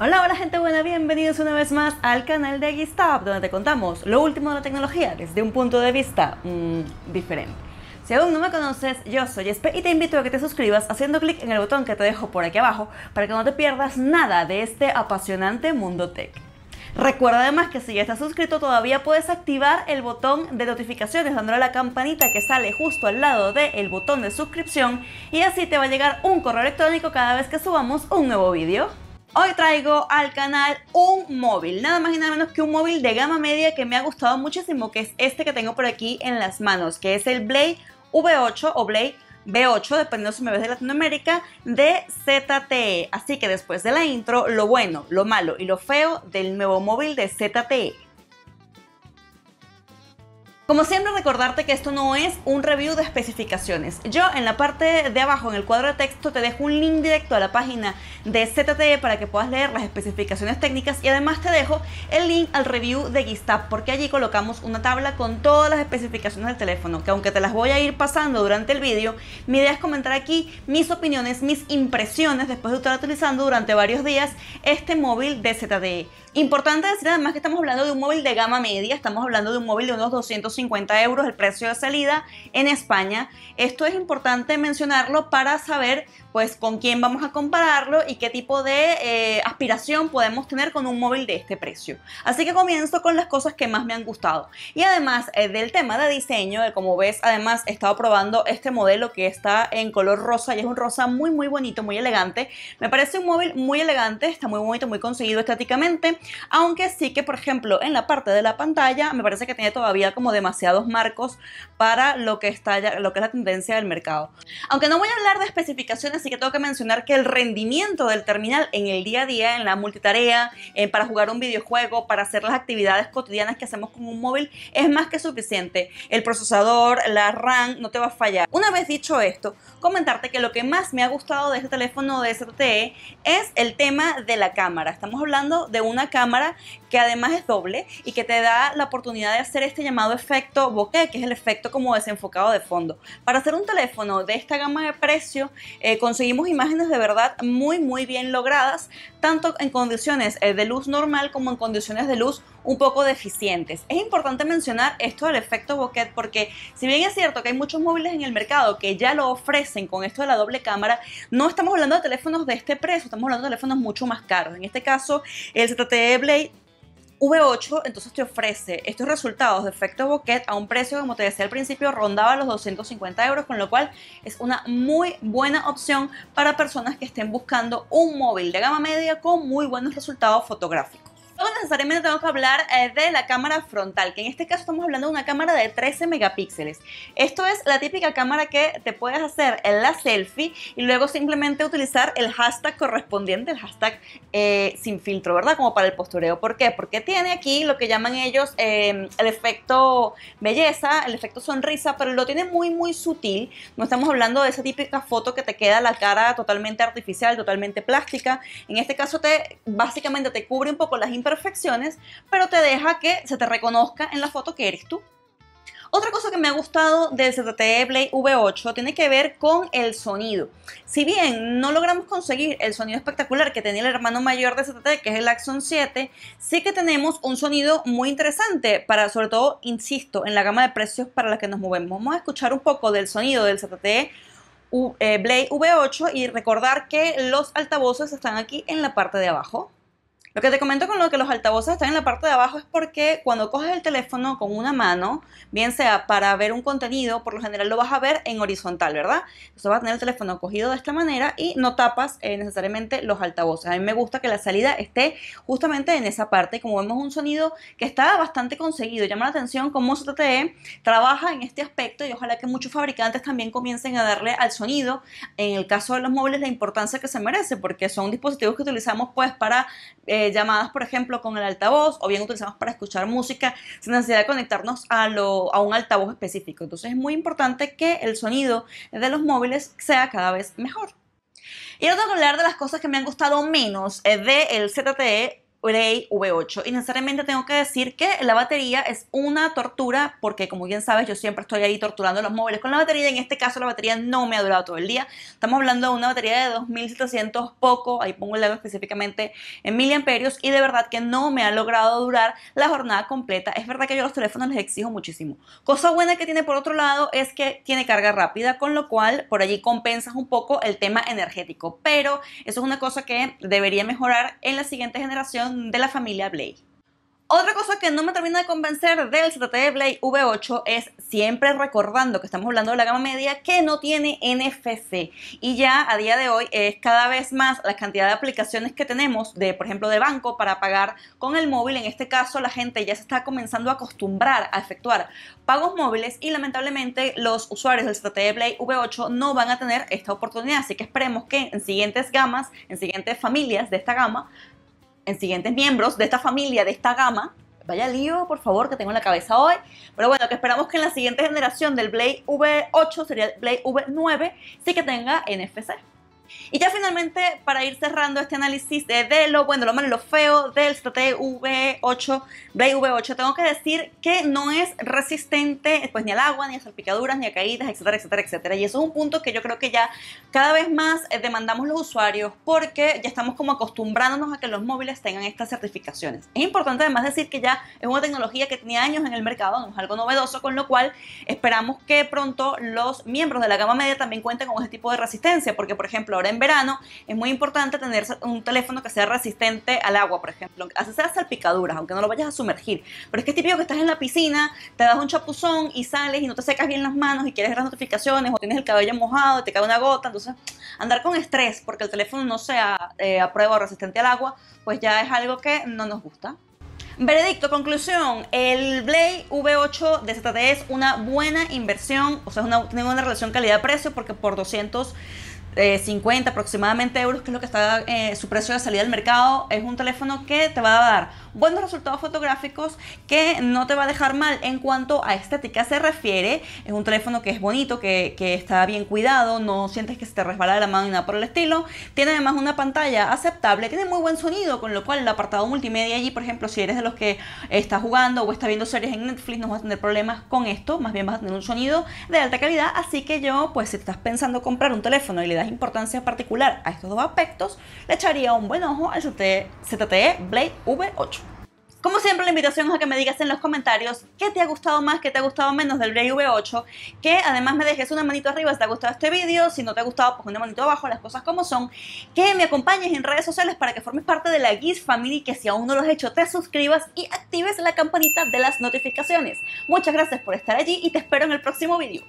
Hola, hola gente buena, bienvenidos una vez más al canal de Gistop, donde te contamos lo último de la tecnología desde un punto de vista mm, diferente. Si aún no me conoces, yo soy Espe y te invito a que te suscribas haciendo clic en el botón que te dejo por aquí abajo para que no te pierdas nada de este apasionante mundo tech. Recuerda además que si ya estás suscrito todavía puedes activar el botón de notificaciones dándole a la campanita que sale justo al lado del botón de suscripción y así te va a llegar un correo electrónico cada vez que subamos un nuevo vídeo. Hoy traigo al canal un móvil, nada más y nada menos que un móvil de gama media que me ha gustado muchísimo, que es este que tengo por aquí en las manos, que es el Blade V8 o Blade B8, dependiendo si me ves de Latinoamérica, de ZTE. Así que después de la intro, lo bueno, lo malo y lo feo del nuevo móvil de ZTE. Como siempre recordarte que esto no es un review de especificaciones. Yo en la parte de abajo en el cuadro de texto te dejo un link directo a la página de ZTE para que puedas leer las especificaciones técnicas y además te dejo el link al review de Gistap porque allí colocamos una tabla con todas las especificaciones del teléfono que aunque te las voy a ir pasando durante el vídeo, mi idea es comentar aquí mis opiniones, mis impresiones después de estar utilizando durante varios días este móvil de ZTE. Importante decir además que estamos hablando de un móvil de gama media, estamos hablando de un móvil de unos 250 euros, el precio de salida en España. Esto es importante mencionarlo para saber pues con quién vamos a compararlo y qué tipo de eh, aspiración podemos tener con un móvil de este precio. Así que comienzo con las cosas que más me han gustado. Y además eh, del tema de diseño, eh, como ves además he estado probando este modelo que está en color rosa y es un rosa muy muy bonito, muy elegante. Me parece un móvil muy elegante, está muy bonito, muy conseguido estéticamente aunque sí que por ejemplo en la parte de la pantalla me parece que tiene todavía como demasiados marcos para lo que, está lo que es la tendencia del mercado. Aunque no voy a hablar de especificaciones, sí que tengo que mencionar que el rendimiento del terminal en el día a día, en la multitarea, eh, para jugar un videojuego, para hacer las actividades cotidianas que hacemos con un móvil, es más que suficiente. El procesador, la RAM, no te va a fallar. Una vez dicho esto, comentarte que lo que más me ha gustado de este teléfono de ZTE es el tema de la cámara. Estamos hablando de una cámara que además es doble y que te da la oportunidad de hacer este llamado efecto bokeh, que es el efecto como desenfocado de fondo. Para hacer un teléfono de esta gama de precio, eh, conseguimos imágenes de verdad muy, muy bien logradas, tanto en condiciones eh, de luz normal como en condiciones de luz un poco deficientes. Es importante mencionar esto del efecto bokeh porque si bien es cierto que hay muchos móviles en el mercado que ya lo ofrecen con esto de la doble cámara, no estamos hablando de teléfonos de este precio, estamos hablando de teléfonos mucho más caros. En este caso, el ZTE Blade V8 entonces te ofrece estos resultados de efecto bokeh a un precio, como te decía al principio, rondaba los 250 euros, con lo cual es una muy buena opción para personas que estén buscando un móvil de gama media con muy buenos resultados fotográficos. No necesariamente tenemos que hablar eh, de la cámara frontal, que en este caso estamos hablando de una cámara de 13 megapíxeles. Esto es la típica cámara que te puedes hacer en la selfie y luego simplemente utilizar el hashtag correspondiente, el hashtag eh, sin filtro, ¿verdad? Como para el postureo. ¿Por qué? Porque tiene aquí lo que llaman ellos em, el efecto belleza, el efecto sonrisa, pero lo tiene muy, muy sutil. No estamos hablando de esa típica foto que te queda la cara totalmente artificial, totalmente plástica. En este caso, te básicamente te cubre un poco las perfecciones pero te deja que se te reconozca en la foto que eres tú. Otra cosa que me ha gustado del ZTE Blade V8 tiene que ver con el sonido. Si bien no logramos conseguir el sonido espectacular que tenía el hermano mayor de ZTE, que es el Axon 7, sí que tenemos un sonido muy interesante para, sobre todo, insisto, en la gama de precios para la que nos movemos. Vamos a escuchar un poco del sonido del ZTE eh, Blade V8 y recordar que los altavoces están aquí en la parte de abajo. Lo que te comento con lo que los altavoces están en la parte de abajo es porque cuando coges el teléfono con una mano, bien sea para ver un contenido, por lo general lo vas a ver en horizontal, ¿verdad? Eso va a tener el teléfono cogido de esta manera y no tapas eh, necesariamente los altavoces. A mí me gusta que la salida esté justamente en esa parte. Como vemos un sonido que está bastante conseguido, llama la atención cómo ZTE trabaja en este aspecto y ojalá que muchos fabricantes también comiencen a darle al sonido, en el caso de los móviles, la importancia que se merece, porque son dispositivos que utilizamos pues para... Eh, eh, llamadas, por ejemplo, con el altavoz o bien utilizamos para escuchar música sin necesidad de conectarnos a, un altavoz específico. Entonces es muy importante que el sonido de los móviles sea cada vez mejor. Y ahora tengo que hablar de las cosas que me han gustado menos del eh, de ZTE V8. Y necesariamente tengo que decir que la batería es una tortura, porque como bien sabes, yo siempre estoy ahí torturando los móviles con la batería. y En este caso, la batería no me ha durado todo el día. Estamos hablando de una batería de 2700 poco, ahí pongo el dedo específicamente en miliamperios, y de verdad que no me ha logrado durar la jornada completa. Es verdad que yo los teléfonos les exijo muchísimo. Cosa buena que tiene por otro lado es que tiene carga rápida, con lo cual por allí compensas un poco el tema energético. Pero eso es una cosa que debería mejorar en la siguiente generación de la familia Blade. Otra cosa que no me termina de convencer del ZTE Blade V8 es siempre recordando que estamos hablando de la gama media que no tiene NFC y ya a día de hoy es cada vez más la cantidad de aplicaciones que tenemos de por ejemplo de banco para pagar con el móvil, en este caso la gente ya se está comenzando a acostumbrar a efectuar pagos móviles y lamentablemente los usuarios del ZTE Blade V8 no van a tener esta oportunidad, así que esperemos que en siguientes gamas, en siguientes familias de esta gama en siguientes miembros de esta familia, de esta gama. Vaya lío, por favor, que tengo en la cabeza hoy. Pero bueno, que esperamos que en la siguiente generación del Blade V8, sería el Blade V9, sí que tenga NFC. Y ya finalmente, para ir cerrando este análisis de, lo bueno, lo malo y lo feo del stv 8 BV8, tengo que decir que no es resistente pues, ni al agua, ni a salpicaduras, ni a caídas, etcétera, etcétera, etcétera. Y eso es un punto que yo creo que ya cada vez más eh, demandamos los usuarios porque ya estamos como acostumbrándonos a que los móviles tengan estas certificaciones. Es importante además decir que ya es una tecnología que tenía años en el mercado, no es algo novedoso, con lo cual esperamos que pronto los miembros de la gama media también cuenten con ese tipo de resistencia, porque por ejemplo, ahora en verano es muy importante tener un teléfono que sea resistente al agua, por ejemplo, así sea salpicaduras, aunque no lo vayas a sumergir. Pero es que es típico que estás en la piscina, te das un chapuzón y sales y no te secas bien las manos y quieres ver las notificaciones o tienes el cabello mojado y te cae una gota. Entonces, andar con estrés porque el teléfono no sea eh, a prueba o resistente al agua, pues ya es algo que no nos gusta. Veredicto, conclusión, el Blade V8 de ZTE es una buena inversión, o sea, tiene una relación calidad-precio porque por 200 50 eh, aproximadamente euros, que es lo que está eh, su precio de salida al mercado, es un teléfono que te va a dar buenos resultados fotográficos, que no te va a dejar mal en cuanto a estética se refiere. Es un teléfono que es bonito, que, está bien cuidado, no sientes que se te resbala la mano ni nada por el estilo. Tiene además una pantalla aceptable, tiene muy buen sonido, con lo cual el apartado multimedia allí, por ejemplo, si eres de los que está jugando o está viendo series en Netflix, no vas a tener problemas con esto, más bien vas a tener un sonido de alta calidad. Así que yo, pues si estás pensando comprar un teléfono y le da importancia particular a estos dos aspectos, le echaría un buen ojo al ZTE Blade V8. Como siempre, la invitación es a que me digas en los comentarios qué te ha gustado más, qué te ha gustado menos del Blade V8, que además me dejes una manito arriba si te ha gustado este vídeo, si no te ha gustado, pues una manito abajo, las cosas como son, que me acompañes en redes sociales para que formes parte de la Geese Family, que si aún no lo has hecho, te suscribas y actives la campanita de las notificaciones. Muchas gracias por estar allí y te espero en el próximo vídeo.